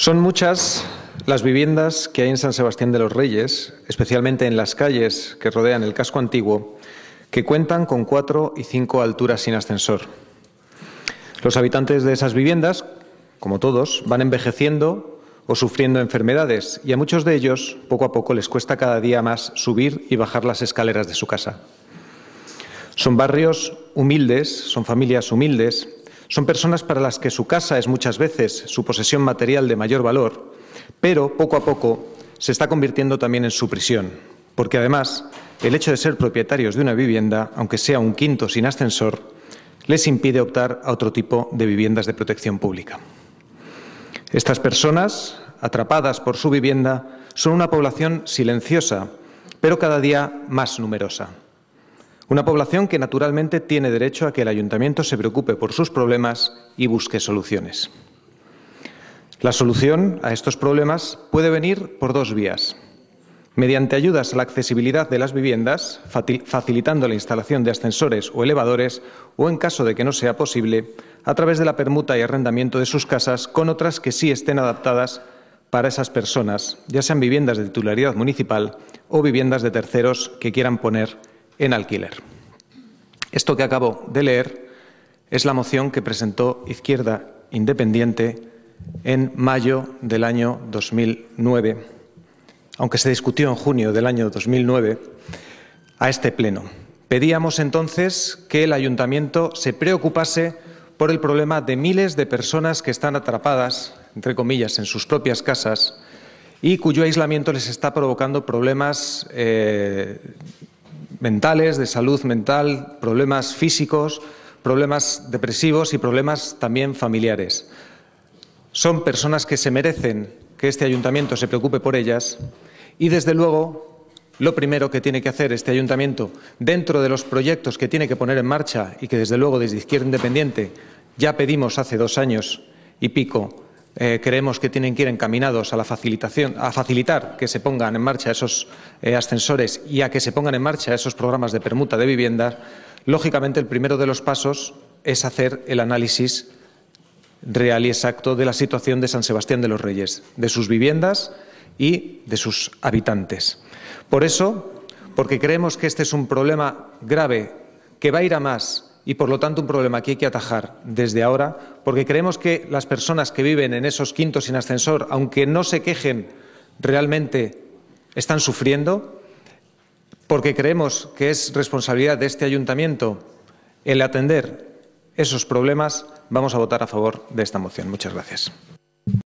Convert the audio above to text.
Son muchas las viviendas que hay en San Sebastián de los Reyes, especialmente en las calles que rodean el casco antiguo, que cuentan con cuatro y cinco alturas sin ascensor. Los habitantes de esas viviendas, como todos, van envejeciendo o sufriendo enfermedades y a muchos de ellos poco a poco les cuesta cada día más subir y bajar las escaleras de su casa. Son barrios humildes, son familias humildes son personas para las que su casa es muchas veces su posesión material de mayor valor, pero poco a poco se está convirtiendo también en su prisión, porque además el hecho de ser propietarios de una vivienda, aunque sea un quinto sin ascensor, les impide optar a otro tipo de viviendas de protección pública. Estas personas, atrapadas por su vivienda, son una población silenciosa, pero cada día más numerosa. Una población que naturalmente tiene derecho a que el ayuntamiento se preocupe por sus problemas y busque soluciones. La solución a estos problemas puede venir por dos vías. Mediante ayudas a la accesibilidad de las viviendas, facilitando la instalación de ascensores o elevadores, o en caso de que no sea posible, a través de la permuta y arrendamiento de sus casas con otras que sí estén adaptadas para esas personas, ya sean viviendas de titularidad municipal o viviendas de terceros que quieran poner en alquiler. Esto que acabo de leer es la moción que presentó Izquierda Independiente en mayo del año 2009, aunque se discutió en junio del año 2009, a este Pleno. Pedíamos entonces que el ayuntamiento se preocupase por el problema de miles de personas que están atrapadas, entre comillas, en sus propias casas y cuyo aislamiento les está provocando problemas eh, mentales, de salud mental, problemas físicos, problemas depresivos y problemas también familiares. Son personas que se merecen que este ayuntamiento se preocupe por ellas y, desde luego, lo primero que tiene que hacer este ayuntamiento dentro de los proyectos que tiene que poner en marcha y que, desde luego, desde Izquierda Independiente ya pedimos hace dos años y pico eh, creemos que tienen que ir encaminados a la facilitación, a facilitar que se pongan en marcha esos eh, ascensores y a que se pongan en marcha esos programas de permuta de vivienda, lógicamente el primero de los pasos es hacer el análisis real y exacto de la situación de San Sebastián de los Reyes, de sus viviendas y de sus habitantes. Por eso, porque creemos que este es un problema grave que va a ir a más y, por lo tanto, un problema que hay que atajar desde ahora, porque creemos que las personas que viven en esos quintos sin ascensor, aunque no se quejen, realmente están sufriendo, porque creemos que es responsabilidad de este ayuntamiento el atender esos problemas, vamos a votar a favor de esta moción. Muchas gracias.